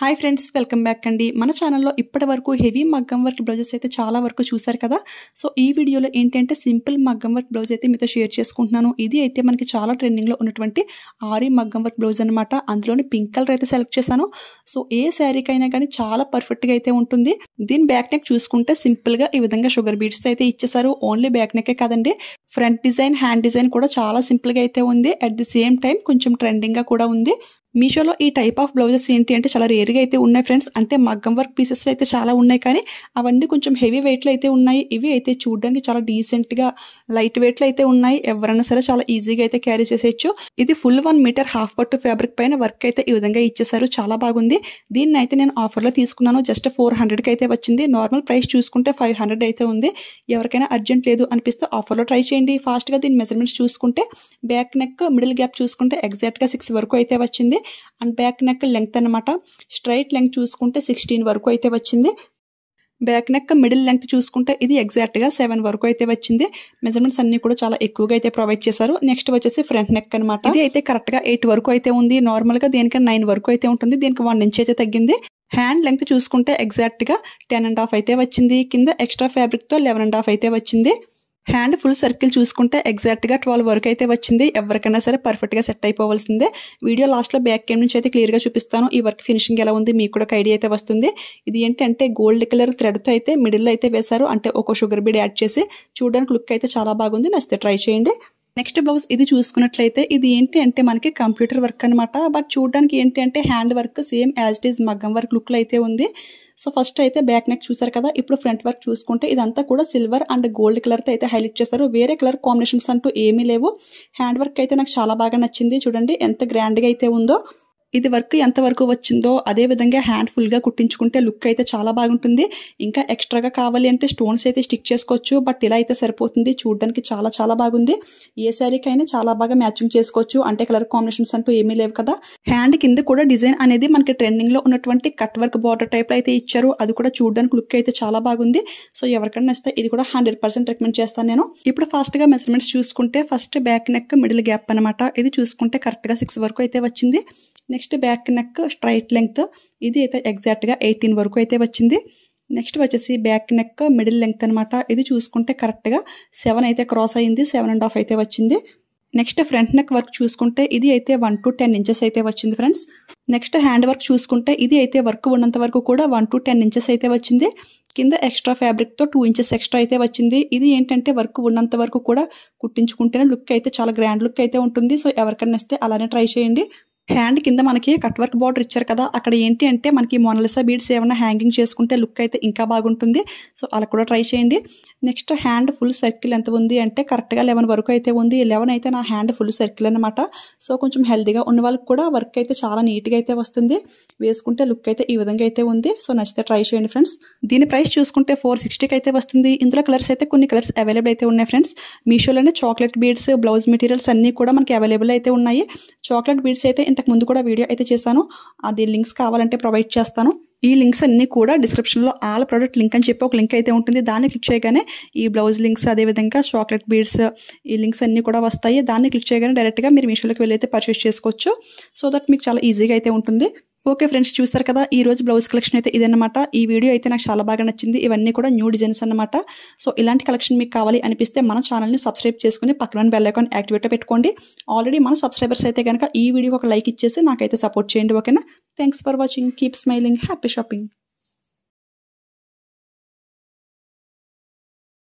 hi friends welcome back అండి మన ఛానల్లో ఇప్పటి వరకు హెవీ మగ్గం వర్క్ బ్లౌజెస్ అయితే చాలా వరకు చూసారు కదా సో ఈ వీడియోలో ఏంటంటే సింపుల్ మగ్గం వర్క్ బ్లౌజ్ అయితే మీతో షేర్ చేసుకుంటున్నాను ఇది అయితే మనకి చాలా ట్రెండింగ్లో ఉన్నటువంటి ఆరి మగ్గం వర్క్ బ్లౌజ్ అనమాట అందులోని పింక్ కలర్ అయితే సెలెక్ట్ చేశాను సో ఏ శారీకైనా కానీ చాలా పర్ఫెక్ట్గా అయితే ఉంటుంది దీని బ్యాక్ నెక్ చూసుకుంటే సింపుల్గా ఈ విధంగా షుగర్ బీట్స్ అయితే ఇచ్చేసారు ఓన్లీ బ్యాక్ నెక్కే కదండి ఫ్రంట్ డిజైన్ హ్యాండ్ డిజైన్ కూడా చాలా సింపుల్గా అయితే ఉంది అట్ ది సేమ్ టైం కొంచెం ట్రెండింగ్గా కూడా ఉంది మీషోలో ఈ టైప్ ఆఫ్ బ్లౌజెస్ ఏంటి అంటే చాలా రేర్గా అయితే ఉన్నాయి ఫ్రెండ్స్ అంటే మగ్గం వర్క్ పీసెస్ అయితే చాలా ఉన్నాయి కానీ అవన్నీ కొంచెం హెవీ వెయిట్లు అయితే ఉన్నాయి ఇవి అయితే చూడడానికి చాలా డీసెంట్గా లైట్ వెయిట్లు అయితే ఉన్నాయి ఎవరైనా సరే చాలా ఈజీగా అయితే క్యారీ చేసేయచ్చు ఇది ఫుల్ వన్ మీటర్ హాఫ్ పట్టు ఫ్యాబ్రిక్ పైన వర్క్ అయితే ఈ విధంగా ఇచ్చేసారు చాలా బాగుంది దీన్ని అయితే నేను ఆఫర్లో తీసుకున్నాను జస్ట్ ఫోర్ హండ్రెడ్కి అయితే వచ్చింది నార్మల్ ప్రైస్ చూసుకుంటే ఫైవ్ హండ్రెడ్ అయితే ఉంది ఎవరికైనా అర్జెంట్ లేదు అనిపిస్తే ఆఫర్లో ట్రై చేయండి ఫాస్ట్గా దీని మెజర్మెంట్స్ చూసుకుంటే బ్యాక్ నెక్ మిడిల్ గ్యాప్ చూసుకుంటే ఎగ్జాక్ట్గా సిక్స్ వరకు అయితే వచ్చింది వచ్చింది అండ్ బ్యాక్ నెక్ లెంగ్త్ అనమాట స్ట్రైట్ లెంగ్త్ చూసుకుంటే సిక్స్టీన్ వరకు అయితే వచ్చింది బ్యాక్ నెక్ మిడిల్ లెంగ్త్ చూసుకుంటే ఇది ఎగ్జాక్ట్గా సెవెన్ వరకు అయితే వచ్చింది మెజర్మెంట్స్ అన్ని కూడా చాలా ఎక్కువగా అయితే ప్రొవైడ్ చేశారు నెక్స్ట్ వచ్చేసి ఫ్రంట్ నెక్ అనమాట ఇది అయితే కరెక్ట్గా ఎయిట్ వరకు అయితే ఉంది నార్మల్గా దీనికి నైన్ వరకు అయితే ఉంటుంది దీనికి వన్ ఇంచ్ అయితే తగ్గింది హ్యాండ్ లెంగ్త్ చూసుకుంటే ఎగ్జాక్ట్గా టెన్ అండ్ హాఫ్ అయితే వచ్చింది కింద ఎక్స్ట్రా ఫ్యాబ్రిక్తో లెవెన్ అండ్ హాఫ్ అయితే వచ్చింది హ్యాండ్ ఫుల్ సర్కిల్ చూసుకుంటే ఎగ్జాక్ట్గా ట్వెల్వ్ వరకు అయితే వచ్చింది ఎవరికైనా సరే పర్ఫెక్ట్గా సెట్ అయిపోవాల్సిందే వీడియో లాస్ట్లో బ్యాక్ కెమ్ నుంచి అయితే క్లియర్గా చూపిస్తాను ఈ వర్క్ ఫినిషింగ్ ఎలా ఉంది మీకు కూడా ఒక ఐడియా అయితే వస్తుంది ఇది ఏంటంటే గోల్డ్ కలర్ థ్రెడ్తో అయితే మిడిల్లో అయితే వేశారు అంటే ఒక షుగర్ బీడ్ యాడ్ చేసి చూడడానికి లుక్ అయితే చాలా బాగుంది నచ్చితే ట్రై చేయండి నెక్స్ట్ బ్లౌజ్ ఇది చూసుకున్నట్లయితే ఇది ఏంటి అంటే మనకి కంప్యూటర్ వర్క్ అనమాట బట్ చూడడానికి ఏంటి అంటే hand work same as it is మగ్గం వర్క్ లుక్ అయితే ఉంది సో ఫస్ట్ అయితే బ్యాక్ నెక్ చూసారు కదా ఇప్పుడు ఫ్రంట్ వర్క్ చూసుకుంటే ఇదంతా కూడా సిల్వర్ అండ్ గోల్డ్ కలర్తో అయితే హైలైట్ చేస్తారు వేరే కలర్ కాంబినేషన్స్ అంటూ ఏమీ లేవు హ్యాండ్ వర్క్ అయితే నాకు చాలా బాగా నచ్చింది చూడండి ఎంత గ్రాండ్గా అయితే ఉందో ఇది వర్క్ ఎంతవరకు వచ్చిందో అదే విధంగా హ్యాండ్ ఫుల్గా కుట్టించుకుంటే లుక్ అయితే చాలా బాగుంటుంది ఇంకా ఎక్స్ట్రాగా కావాలి అంటే స్టోన్స్ అయితే స్టిక్ చేసుకోవచ్చు బట్ ఇలా అయితే సరిపోతుంది చూడడానికి చాలా చాలా బాగుంది ఏ శారీకైనా చాలా బాగా మ్యాచింగ్ చేసుకోవచ్చు అంటే కలర్ కాంబినేషన్స్ అంటూ ఏమీ లేవు కదా హ్యాండ్ కింద కూడా డిజైన్ అనేది మనకి ట్రెండింగ్లో ఉన్నటువంటి కట్ వర్క్ బార్డర్ టైప్లో అయితే ఇచ్చారు అది కూడా చూడడానికి లుక్ అయితే చాలా బాగుంది సో ఎవరికైనా ఇస్తే ఇది కూడా హండ్రెడ్ పర్సెంట్ రికమెండ్ చేస్తాను నేను ఇప్పుడు ఫాస్ట్గా మెజర్మెంట్స్ చూసుకుంటే first back neck middle gap అనమాట ఇది చూసుకుంటే కరెక్ట్గా సిక్స్ వరకు అయితే వచ్చింది next back neck straight length ఇది అయితే ఎగ్జాక్ట్గా ఎయిటీన్ వరకు అయితే వచ్చింది నెక్స్ట్ వచ్చేసి బ్యాక్ నెక్ మిడిల్ లెంగ్త్ అనమాట ఇది చూసుకుంటే కరెక్ట్గా సెవెన్ అయితే క్రాస్ అయింది సెవెన్ అండ్ హాఫ్ అయితే వచ్చింది నెక్స్ట్ ఫ్రంట్ నెక్ వర్క్ చూసుకుంటే ఇది అయితే వన్ టు టెన్ ఇంచెస్ అయితే వచ్చింది ఫ్రెండ్స్ నెక్స్ట్ హ్యాండ్ వర్క్ చూసుకుంటే ఇది అయితే వర్క్ ఉన్నంత వరకు కూడా వన్ టు టెన్ ఇంచెస్ అయితే వచ్చింది కింద ఎక్స్ట్రా ఫ్యాబ్రిక్తో టూ ఇంచెస్ ఎక్స్ట్రా అయితే వచ్చింది ఇది ఏంటంటే వర్క్ ఉన్నంత వరకు కూడా కుట్టించుకుంటేనే లుక్ అయితే చాలా గ్రాండ్ లుక్ అయితే ఉంటుంది సో ఎవరికైనా ఇస్తే అలానే ట్రై చేయండి హ్యాండ్ కింద మనకి కట్ వర్క్ బార్డర్ ఇచ్చారు కదా అక్కడ ఏంటి అంటే మనకి మొనలిసా బీడ్స్ ఏమైనా హ్యాంగింగ్ చేసుకుంటే లుక్ అయితే ఇంకా బాగుంటుంది సో అలా కూడా ట్రై చేయండి నెక్స్ట్ హ్యాండ్ ఫుల్ సర్కిల్ ఎంత ఉంది అంటే కరెక్ట్గా లెవెన్ వరకు అయితే ఉంది లెవెన్ అయితే నా హ్యాండ్ ఫుల్ సర్కిల్ అనమాట సో కొంచెం హెల్దీగా ఉన్న వాళ్ళకి కూడా వర్క్ అయితే చాలా నీట్గా అయితే వస్తుంది వేసుకుంటే లుక్ అయితే ఈ విధంగా అయితే ఉంది సో నచ్చితే ట్రై చేయండి ఫ్రెండ్స్ దీని ప్రైస్ చూసుకుంటే ఫోర్ సిక్స్టీకి అయితే వస్తుంది ఇందులో కలర్స్ అయితే కొన్ని కలర్స్ అవైలబుల్ అయితే ఉన్నాయి ఫ్రెండ్స్ మీషోలోనే చాక్లెట్ బీడ్స్ బ్లౌజ్ మెటీరియల్స్ అన్నీ కూడా మనకి అవైలబుల్ అయితే ఉన్నాయి చాక్లెట్ బీడ్స్ అయితే ఇంతకు ముందు కూడా వీడియో అయితే చేశాను అది లింక్స్ కావాలంటే ప్రొవైడ్ చేస్తాను ఈ లింక్స్ అన్నీ కూడా డిస్క్రిప్షన్లో ఆల్ ప్రోడక్ట్ లింక్ అని చెప్పి ఒక లింక్ అయితే ఉంటుంది దాన్ని క్లిక్ చేయగానే ఈ బ్లౌజ్ లింక్స్ అదేవిధంగా చాక్లెట్ బీడ్స్ ఈ లింక్స్ అన్నీ కూడా వస్తాయి దాన్ని క్లిక్ చేయగానే డైరెక్ట్గా మీరు మీషోలోకి వెళ్ళి అయితే పర్చేస్ చేసుకోవచ్చు సో దట్ మీకు చాలా ఈజీగా అయితే ఉంటుంది ఓకే ఫ్రెండ్స్ చూస్తారు కదా ఈ రోజు బ్లౌజ్ కలెక్షన్ అయితే ఇదన్నమాట ఈ వీడియో అయితే నాకు చాలా బాగా నచ్చింది ఇవన్నీ కూడా న్యూ డిజైన్స్ అనమాట సో ఇలాంటి కలెక్షన్ మీకు కావాలి అనిపిస్తే మన ఛానల్ని సబ్స్క్రైబ్ చేసుకుని పక్కన బెల్ అకౌంట్ యాక్టివేట్ పెట్టుకోండి ఆల్రెడీ మన సబ్స్క్రైబర్స్ అయితే కనుక ఈ వీడియోకి ఒక లైక్ ఇచ్చేసి నాకైతే సపోర్ట్ చేయండి ఓకేనా thanks for watching keep smiling happy shopping